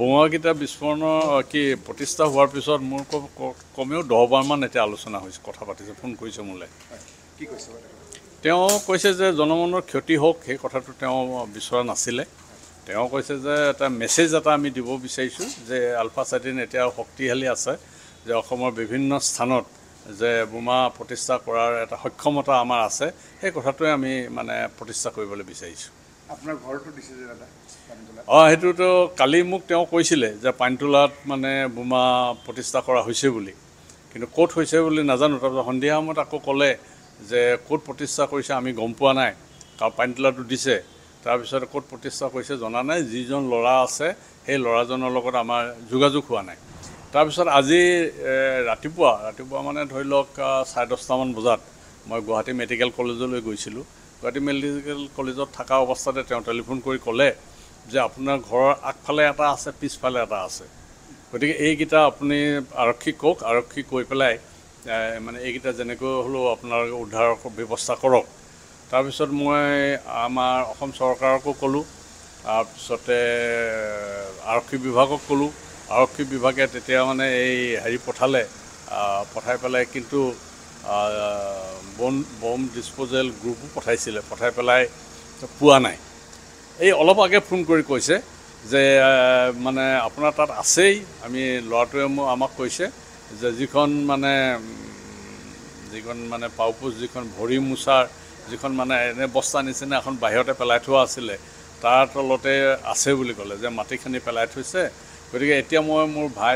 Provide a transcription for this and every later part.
বঙা বিস্ফোৰণৰ কি প্ৰতিষ্ঠা হোৱাৰ পিছত মোৰ কমেও দহবাৰমান এতিয়া আলোচনা হৈছে কথা পাতিছে ফোন কৰিছে মোলৈ কি কৈছে তেওঁ কৈছে যে জনগণৰ ক্ষতি হওক সেই কথাটো তেওঁ বিচৰা নাছিলে তেওঁ কৈছে যে এটা মেছেজ এটা আমি দিব বিচাৰিছোঁ যে আলফা চাইটিন এতিয়া শক্তিশালী আছে যে অসমৰ বিভিন্ন স্থানত যে বোমা প্ৰতিষ্ঠা কৰাৰ এটা সক্ষমতা আমাৰ আছে সেই কথাটোৱে আমি মানে প্ৰতিষ্ঠা কৰিবলৈ বিচাৰিছোঁ অঁ সেইটোতো কালি মোক তেওঁ কৈছিলে যে পানীতোলাত মানে বোমা প্ৰতিষ্ঠা কৰা হৈছে বুলি কিন্তু ক'ত হৈছে বুলি নাজানো তাৰপিছত সন্ধিয়া সময়ত আকৌ ক'লে যে ক'ত প্ৰতিষ্ঠা কৰিছে আমি গম পোৱা নাই কাৰণ পানীতোলাটো দিছে তাৰপিছত ক'ত প্ৰতিষ্ঠা কৰিছে জনা নাই যিজন ল'ৰা আছে সেই ল'ৰাজনৰ লগত আমাৰ যোগাযোগ হোৱা নাই তাৰপিছত আজি ৰাতিপুৱা ৰাতিপুৱা মানে ধৰি লওক চাৰে দহটামান বজাত মই গুৱাহাটী মেডিকেল কলেজলৈ গৈছিলোঁ গুৱাহাটী মেডিকেল কলেজত থকা অৱস্থাতে তেওঁ টেলিফোন কৰি ক'লে যে আপোনাৰ ঘৰৰ আগফালে এটা আছে পিছফালে এটা আছে গতিকে এইকেইটা আপুনি আৰক্ষীক কওক আৰক্ষী কৈ পেলাই মানে এইকেইটা যেনেকৈ হ'লেও আপোনালোকে উদ্ধাৰৰ ব্যৱস্থা কৰক তাৰপিছত মই আমাৰ অসম চৰকাৰকো ক'লোঁ তাৰপিছতে আৰক্ষী বিভাগক ক'লোঁ আৰক্ষী বিভাগে তেতিয়া মানে এই হেৰি পঠালে পঠাই পেলাই কিন্তু বম বম ডিছপ'জেল গ্ৰুপো পঠাইছিলে পঠাই পেলাই পোৱা নাই এই অলপ আগে ফোন কৰি কৈছে যে মানে আপোনাৰ তাত আছেই আমি ল'ৰাটোৱে মোক আমাক কৈছে যে যিখন মানে যিখন মানে পাওপোচ যিখন ভৰি মোচাৰ যিখন মানে এনে বস্তা নিচিনা এখন বাহিৰতে পেলাই থোৱা আছিলে তাৰ তলতে আছে বুলি ক'লে যে মাটিখিনি পেলাই থৈছে গতিকে এতিয়া মই মোৰ ভাই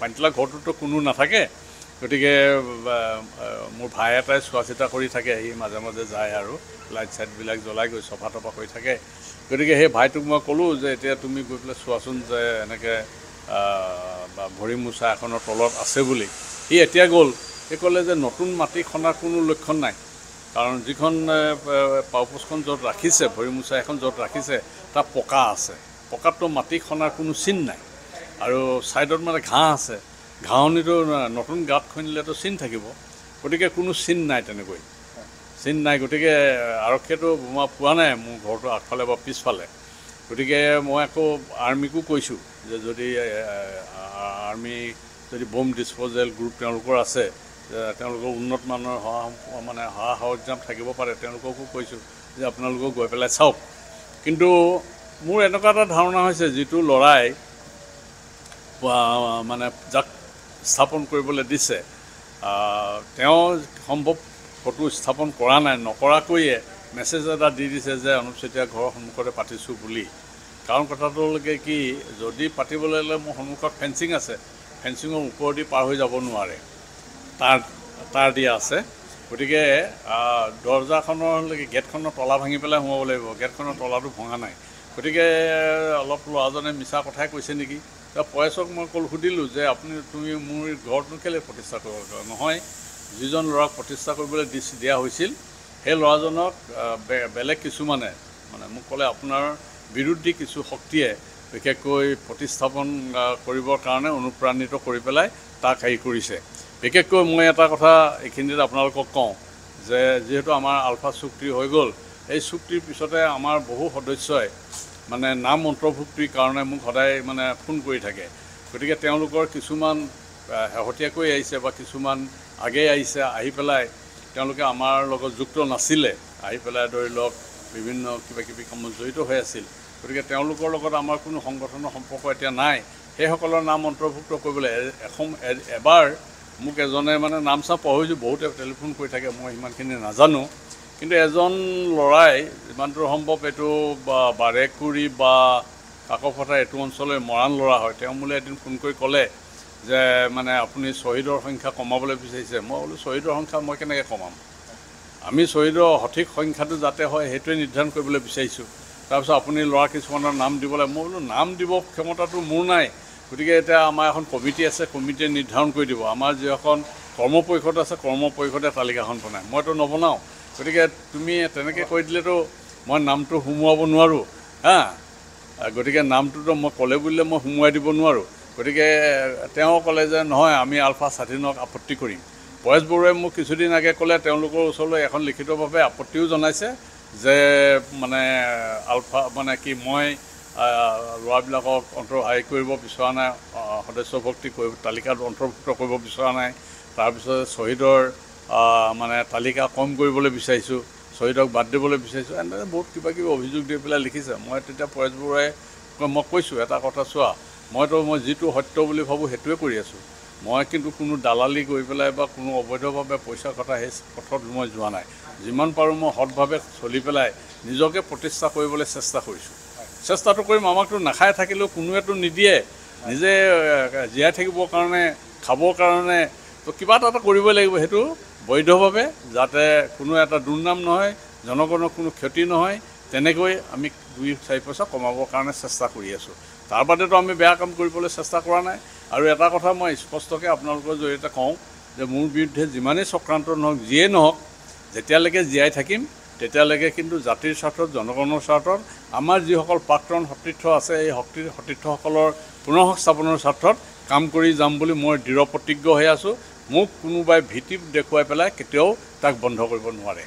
পানীতলা ঘৰটোতো কোনো নাথাকে গতিকে মোৰ ভাই এটাই চোৱা চিতা কৰি থাকে সি মাজে মাজে যায় আৰু লাইট চাইটবিলাক জ্বলাই গৈ চফা তফা কৰি থাকে গতিকে সেই ভাইটোক মই ক'লোঁ যে এতিয়া তুমি গৈ পেলাই চোৱাচোন যে এনেকৈ ভৰি মোচা এখনৰ তলত আছে বুলি সি এতিয়া গ'ল সি ক'লে যে নতুন মাটি খন্দাৰ কোনো লক্ষণ নাই কাৰণ যিখন পাওপোচখন য'ত ৰাখিছে ভৰি মোচা এখন য'ত ৰাখিছে তাত পকা আছে পকাততো মাটি খন্দাৰ কোনো চিন নাই আৰু ছাইডত মানে ঘাঁহ আছে ঘাঁহনিটো নতুন গাঁত খুন্দিলেতো চিন থাকিব গতিকে কোনো চিন নাই তেনেকৈ চিন নাই গতিকে আৰক্ষীয়েতো বোমা পোৱা নাই মোৰ ঘৰটো আগফালে বা পিছফালে গতিকে মই আকৌ আৰ্মীকো কৈছোঁ যে যদি আৰ্মি যদি বম ডিছপ'জেল গ্ৰুপ তেওঁলোকৰ আছে তেওঁলোকৰ উন্নতমানৰ সহা মানে সহা সৰঞ্জাম থাকিব পাৰে তেওঁলোককো কৈছোঁ যে আপোনালোকেও গৈ পেলাই চাওক কিন্তু মোৰ এনেকুৱা এটা ধাৰণা হৈছে যিটো ল'ৰাই মানে যাক স্থাপন কৰিবলৈ দিছে তেওঁ সম্ভৱ ফটো স্থাপন কৰা নাই নকৰাকৈয়ে মেছেজ এটা দি দিছে যে অনুপ চেতিয়া ঘৰৰ সন্মুখতে পাতিছোঁ বুলি কাৰণ কথাটোলৈকে কি যদি পাতিবলৈ হ'লে মোৰ সন্মুখত ফেঞ্চিং আছে ফেঞ্চিঙৰ ওপৰেদি পাৰ হৈ যাব নোৱাৰে তাৰ তাৰ দিয়া আছে গতিকে দৰ্জাখনলৈকে গেটখনৰ তলা ভাঙি পেলাই সোমাব লাগিব গেটখনৰ তলাটো ভঙা নাই গতিকে অলপ ল'ৰাজনে মিছা কথাই কৈছে নেকি পয়েছক মই ক'লো সুধিলোঁ যে আপুনি তুমি মোৰ ঘৰতনো কেলৈ প্ৰতিষ্ঠা কৰিব লাগে নহয় যিজন ল'ৰাক প্ৰতিষ্ঠা কৰিবলৈ দিছ দিয়া হৈছিল সেই ল'ৰাজনক বেলেগ কিছুমানে মানে মোক ক'লে আপোনাৰ বিৰোধী কিছু শক্তিয়ে বিশেষকৈ প্ৰতিষ্ঠাপন কৰিবৰ কাৰণে অনুপ্ৰাণিত কৰি পেলাই তাক হেৰি কৰিছে বিশেষকৈ মই এটা কথা এইখিনিত আপোনালোকক কওঁ যে যিহেতু আমাৰ আলফা চুক্তি হৈ গ'ল এই চুক্তিৰ পিছতে আমাৰ বহু সদস্যই মানে নাম অন্তৰ্ভুক্তিৰ কাৰণে মোক সদায় মানে ফোন কৰি থাকে গতিকে তেওঁলোকৰ কিছুমান শেহতীয়াকৈ আহিছে বা কিছুমান আগেয়ে আহিছে আহি পেলাই তেওঁলোকে আমাৰ লগত যুক্ত নাছিলে আহি পেলাই ধৰি লওক বিভিন্ন কিবা কিবি কামত জড়িত হৈ আছিল গতিকে তেওঁলোকৰ লগত আমাৰ কোনো সংগঠনৰ সম্পৰ্ক এতিয়া নাই সেইসকলৰ নাম অন্তৰ্ভুক্ত কৰিবলৈ এখন এবাৰ মোক এজনে মানে নাম চাম পাহৰিছোঁ বহুতে টেলিফোন কৰি থাকে মই সিমানখিনি নাজানো কিন্তু এজন ল'ৰাই যিমান দূৰ সম্ভৱ এইটো বাৰেকুৰি বা কাকফথাৰ এইটো অঞ্চললৈ মৰাণ ল'ৰা হয় তেওঁ মোলৈ এদিন ফোন কৰি ক'লে যে মানে আপুনি শ্বহীদৰ সংখ্যা কমাবলৈ বিচাৰিছে মই বোলো শ্বহীদৰ সংখ্যা মই কেনেকৈ কমাম আমি শ্বহীদৰ সঠিক সংখ্যাটো যাতে হয় সেইটোৱে নিৰ্ধাৰণ কৰিবলৈ বিচাৰিছোঁ তাৰপিছত আপুনি ল'ৰা কিছুমানৰ নাম দিব লাগে মই বোলো নাম দিব ক্ষমতাটো মোৰ নাই গতিকে এতিয়া আমাৰ এখন কমিটি আছে কমিটিয়ে নিৰ্ধাৰণ কৰি দিব আমাৰ যিখন কৰ্ম পৰিষদ আছে কৰ্ম পৰিষদে তালিকাখন বনায় মইতো নবনাওঁ গতিকে তুমি তেনেকৈ কৈ দিলেতো মই নামটো সোমোৱাব নোৱাৰোঁ হা গতিকে নামটোতো মই ক'লে বুলিলে মই সোমোৱাই দিব নোৱাৰোঁ গতিকে তেওঁ ক'লে যে নহয় আমি আলফা স্বাধীনক আপত্তি কৰিম পৰেশ বৰুৱাই মোক কিছুদিন আগে ক'লে তেওঁলোকৰ ওচৰলৈ এখন লিখিতভাৱে আপত্তিও জনাইছে যে মানে আলফা মানে কি মই ল'ৰাবিলাকক অন্তৰ্ভাই কৰিব বিচৰা নাই সদস্যভক্তি কৰিব তালিকাত অন্তৰ্ভুক্ত কৰিব বিচৰা নাই তাৰপিছতে শ্বহীদৰ মানে তালিকা কম কৰিবলৈ বিচাৰিছোঁ শ্বহীদক বাদ দিবলৈ বিচাৰিছোঁ এনেদৰে বহুত কিবা কিবি অভিযোগ দি পেলাই লিখিছে মই তেতিয়া পৰেশ বৰুৱাই মই কৈছোঁ এটা কথা চোৱা মইতো মই যিটো সত্য বুলি ভাবোঁ সেইটোৱে কৰি আছোঁ মই কিন্তু কোনো দালালি কৰি পেলাই বা কোনো অবৈধভাৱে পইচা কটা সেই পথত মই যোৱা নাই যিমান পাৰোঁ মই সৎভাৱে চলি পেলাই নিজকে প্ৰতিষ্ঠা কৰিবলৈ চেষ্টা কৰিছোঁ চেষ্টাটো কৰিম আমাকতো নাখাই থাকিলেও কোনোৱেতো নিদিয়ে নিজে জীয়াই থাকিবৰ কাৰণে খাবৰ কাৰণে তো কিবা এটা কৰিবই লাগিব সেইটো বৈধভাৱে যাতে কোনো এটা দুৰ্নাম নহয় জনগণৰ কোনো ক্ষতি নহয় তেনেকৈ আমি দুই চাৰি পইচা কমাবৰ কাৰণে চেষ্টা কৰি আছোঁ তাৰ বাদেতো আমি বেয়া কাম কৰিবলৈ চেষ্টা কৰা নাই আৰু এটা কথা মই স্পষ্টকৈ আপোনালোকৰ জৰিয়তে কওঁ যে মোৰ বিৰুদ্ধে যিমানেই চক্ৰান্ত নহওক যিয়ে নহওক যেতিয়ালৈকে জীয়াই থাকিম তেতিয়ালৈকে কিন্তু জাতিৰ স্বাৰ্থত জনগণৰ স্বাৰ্থত আমাৰ যিসকল প্ৰাক্তন সতীৰ্থ আছে এই শক্তি সতীৰ্থসকলৰ পুনৰ সংস্থাপনৰ স্বাৰ্থত কাম কৰি যাম বুলি মই দৃঢ় প্ৰতিজ্ঞ হৈ আছোঁ মোক কোনোবাই ভীতি দেখুৱাই পেলাই কেতিয়াও তাক বন্ধ কৰিব নোৱাৰে